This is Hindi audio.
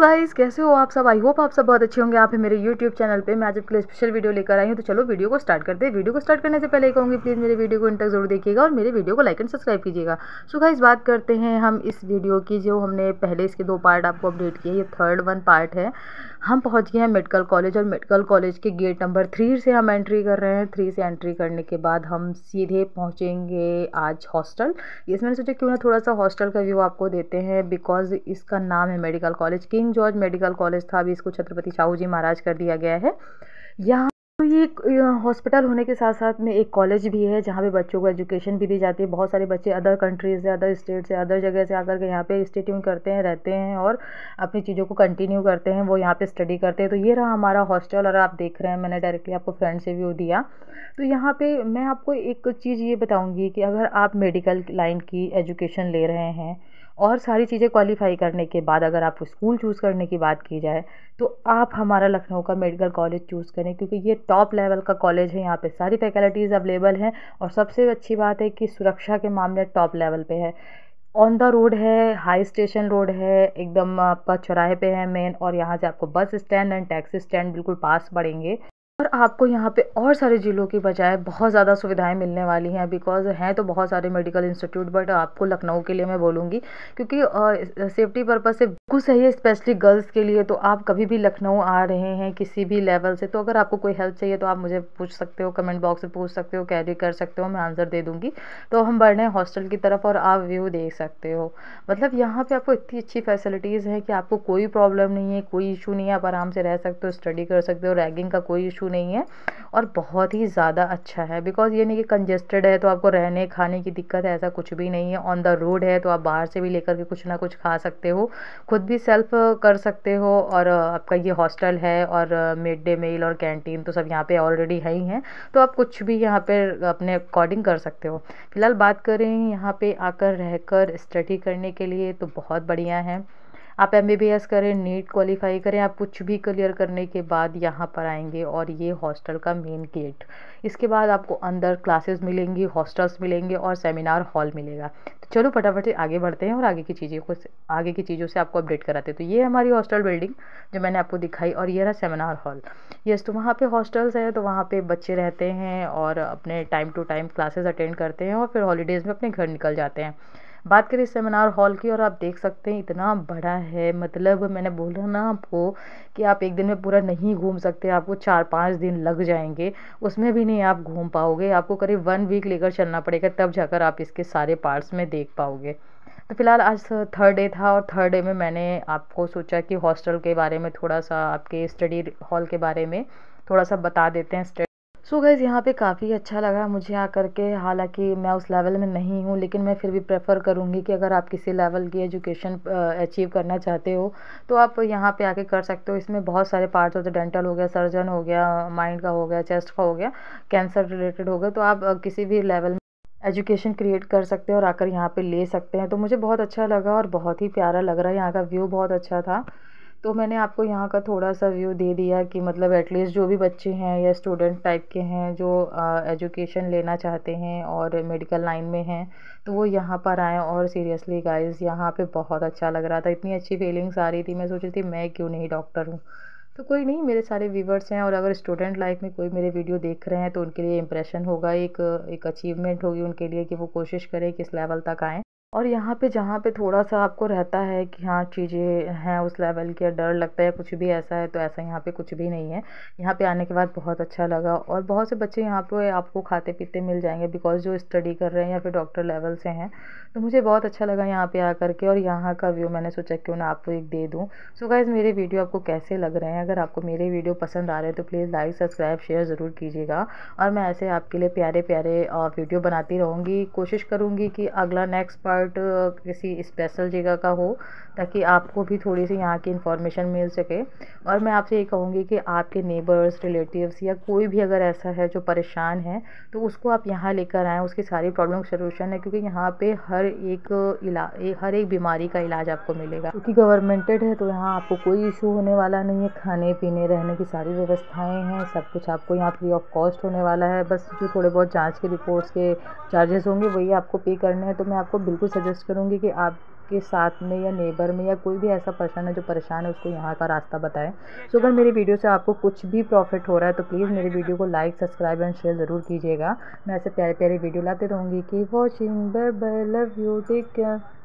गाइस कैसे हो आप सब आई होप आप सब बहुत अच्छे होंगे आप मेरे यूट्यूब चैनल पे मैं आज आपके लिए स्पेशल वीडियो लेकर आई हूँ तो चलो वीडियो को स्टार्ट करते हैं वीडियो को स्टार्ट करने से पहले कहूँगी प्लीज़ मेरे वीडियो को इन तक जरूर देखिएगा और मेरे वीडियो को लाइक एंड सब्सक्राइब कीजिएगा सो गाइस बात करते हैं हम इस वीडियो की जो हमने पहले इसके दो पार्ट आपको अपडेट किए ये थर्ड वन पार्ट है हम पहुँच गए हैं मेडिकल कॉलेज और मेडिकल कॉलेज के गेट नंबर थ्री से हम एंट्री कर रहे हैं थ्री से एंट्री करने के बाद हम सीधे पहुँचेंगे आज हॉस्टल इसमें मैंने सोचा क्यों ना थोड़ा सा हॉस्टल का व्यू आपको देते हैं बिकॉज इसका नाम है medical college king king George medical college था अभी इसको छत्रपति शाहू जी महाराज कर दिया गया है यहाँ तो ये हॉस्पिटल होने के साथ साथ में एक कॉलेज भी है जहाँ पे बच्चों को एजुकेशन भी दी जाती है बहुत सारे बच्चे अदर कंट्रीज़ से अदर स्टेट से अदर जगह से आकर के यहाँ पे स्टेट्यून करते हैं रहते हैं और अपनी चीज़ों को कंटिन्यू करते हैं वो यहाँ पे स्टडी करते हैं तो ये रहा हमारा हॉस्टल और आप देख रहे हैं मैंने डायरेक्टली आपको फ्रेंड से व्यू दिया तो यहाँ पर मैं आपको एक चीज़ ये बताऊँगी कि अगर आप मेडिकल लाइन की एजुकेशन ले रहे हैं और सारी चीज़ें क्वालीफाई करने के बाद अगर आप स्कूल चूज़ करने की बात की जाए तो आप हमारा लखनऊ का मेडिकल कॉलेज चूज़ करें क्योंकि ये टॉप लेवल का कॉलेज है यहाँ पे सारी फैकल्टीज़ अवेलेबल हैं और सबसे अच्छी बात है कि सुरक्षा के मामले टॉप लेवल पे है ऑन द रोड है हाई स्टेशन रोड है एकदम आपका चौराहे पे है मेन और यहाँ से आपको bus stand and taxi stand बिल्कुल पास पड़ेंगे और आपको यहाँ पे और सारे ज़िलों की बजाय बहुत ज़्यादा सुविधाएं मिलने वाली हैं बिकॉज़ हैं तो बहुत सारे मेडिकल इंस्टीट्यूट बट आपको लखनऊ के लिए मैं बोलूँगी क्योंकि सेफ्टी पर्पज़ से बिल्कुल सही है स्पेशली गर्ल्स के लिए तो आप कभी भी लखनऊ आ रहे हैं किसी भी लेवल से तो अगर आपको कोई हेल्प चाहिए तो आप मुझे पूछ सकते हो कमेंट बॉक्स में पूछ सकते हो कैरी कर सकते हो मैं आंसर दे दूँगी तो हम बढ़ रहे हैं हॉस्टल की तरफ और आप व्यू देख सकते हो मतलब यहाँ पर आपको इतनी अच्छी फैसिलिटीज़ हैं कि आपको कोई प्रॉब्लम नहीं है कोई इशू नहीं है आप आराम से रह सकते हो स्टडी कर सकते हो रैगिंग का कोई इशू नहीं है और बहुत ही ज़्यादा अच्छा है बिकॉज़ ये नहीं कि कंजेस्टेड है तो आपको रहने खाने की दिक्कत है ऐसा कुछ भी नहीं है ऑन द रोड है तो आप बाहर से भी लेकर के कुछ ना कुछ खा सकते हो खुद भी सेल्फ कर सकते हो और आपका ये हॉस्टल है और मिड डे मील और कैंटीन तो सब यहाँ पर ऑलरेडी है ही हैं तो आप कुछ भी यहाँ पर अपने अकॉर्डिंग कर सकते हो फिलहाल बात करें यहाँ पर आकर रहकर स्टडी करने के लिए तो बहुत बढ़िया है आप एम बी बी एस करें नीट क्वालिफाई करें आप कुछ भी क्लियर करने के बाद यहाँ पर आएंगे और ये हॉस्टल का मेन गेट इसके बाद आपको अंदर क्लासेस मिलेंगी हॉस्टल्स मिलेंगे और सेमिनार हॉल मिलेगा तो चलो फटाफट से आगे बढ़ते हैं और आगे की चीज़ें को आगे की चीज़ों से आपको अपडेट कराते हैं तो ये हमारी हॉस्टल बिल्डिंग जो मैंने आपको दिखाई और ये रहा सेमिनार हॉल यस तो वहाँ पर हॉस्टल्स हैं तो वहाँ पर बच्चे रहते हैं और अपने time to time classes attend करते हैं और फिर हॉलीडेज़ में अपने घर निकल जाते हैं बात करें सेमिनार हॉल की और आप देख सकते हैं इतना बड़ा है मतलब मैंने बोला ना आपको कि आप एक दिन में पूरा नहीं घूम सकते आपको चार पाँच दिन लग जाएंगे उसमें भी नहीं आप घूम पाओगे आपको करीब वन वीक लेकर चलना पड़ेगा तब जाकर आप इसके सारे पार्ट्स में देख पाओगे तो फिलहाल आज थर्ड डे था और थर्ड डे में मैंने आपको सोचा कि हॉस्टल के बारे में थोड़ा सा आपके स्टडी हॉल के बारे में थोड़ा सा बता देते हैं सो so गैज़ यहाँ पे काफ़ी अच्छा लगा मुझे आकर के हालांकि मैं उस लेवल में नहीं हूँ लेकिन मैं फिर भी प्रेफर करूँगी कि अगर आप किसी लेवल की एजुकेशन अचीव करना चाहते हो तो आप यहाँ पे आके कर सकते हो इसमें बहुत सारे पार्ट्स होते डेंटल हो गया सर्जन हो गया माइंड का हो गया चेस्ट का हो गया कैंसर रिलेटेड हो गया तो आप किसी भी लेवल एजुकेशन क्रिएट कर सकते हैं और आकर यहाँ पे ले सकते हैं तो मुझे बहुत अच्छा लगा और बहुत ही प्यारा लग रहा है यहाँ का व्यू बहुत अच्छा था तो मैंने आपको यहाँ का थोड़ा सा व्यू दे दिया कि मतलब एटलीस्ट जो भी बच्चे हैं या स्टूडेंट टाइप के हैं जो एजुकेशन लेना चाहते हैं और मेडिकल लाइन में हैं तो वो यहाँ पर आएँ और सीरियसली गाइस यहाँ पे बहुत अच्छा लग रहा था इतनी अच्छी फीलिंग्स आ रही थी मैं सोच रही थी मैं क्यों नहीं डॉक्टर हूँ तो कोई नहीं मेरे सारे व्यूवर्स हैं और अगर स्टूडेंट लाइफ में कोई मेरे वीडियो देख रहे हैं तो उनके लिए इम्प्रेशन होगा एक एक अचीवमेंट होगी उनके लिए कि वो कोशिश करें किस लेवल तक आएँ और यहाँ पे जहाँ पे थोड़ा सा आपको रहता है कि हाँ चीज़ें हैं उस लेवल की डर लगता है कुछ भी ऐसा है तो ऐसा यहाँ पे कुछ भी नहीं है यहाँ पे आने के बाद बहुत अच्छा लगा और बहुत से बच्चे यहाँ पे आपको खाते पीते मिल जाएंगे बिकॉज जो स्टडी कर रहे हैं या फिर डॉक्टर लेवल से हैं तो मुझे बहुत अच्छा लगा यहाँ पर आ करके और यहाँ का व्यू मैंने सोचा क्यों ना आपको एक दे दूँ सो गाइज़ मेरे वीडियो आपको कैसे लग रहे हैं अगर आपको मेरे वीडियो पसंद आ रहे हैं तो प्लीज़ लाइक सब्सक्राइब शेयर ज़रूर कीजिएगा और मैं ऐसे आपके लिए प्यारे प्यारे वीडियो बनाती रहूँगी कोशिश करूँगी कि अगला नेक्स्ट पार्ट पार्ट किसी स्पेशल जगह का हो ताकि आपको भी थोड़ी सी यहाँ की इन्फॉर्मेशन मिल सके और मैं आपसे ये कहूँगी कि आपके नेबर्स रिलेटिव्स या कोई भी अगर ऐसा है जो परेशान है तो उसको आप यहाँ लेकर आएँ उसकी सारी प्रॉब्लम सोल्यूशन है क्योंकि यहाँ पर हर एक इला हर एक बीमारी का इलाज आपको मिलेगा क्योंकि गवर्नमेंटेड है तो यहाँ आपको कोई इशू होने वाला नहीं है खाने पीने रहने की सारी व्यवस्थाएँ हैं सब कुछ आपको यहाँ फ्री ऑफ कॉस्ट होने वाला है बस जो थोड़े बहुत जाँच के रिपोर्ट्स के चार्जेस होंगे वही आपको पे करने हैं तो मैं आपको बिल्कुल सजेस्ट करूँगी कि आपके साथ में या नेबर में या कोई भी ऐसा पर्सन है जो परेशान है उसको यहाँ का रास्ता बताएं सो अगर मेरी वीडियो से आपको कुछ भी प्रॉफिट हो रहा है तो प्लीज़ मेरी वीडियो को लाइक सब्सक्राइब एंड शेयर ज़रूर कीजिएगा मैं ऐसे प्यारे प्यारे वीडियो लाते रहूँगी कि watching bye bye love you take care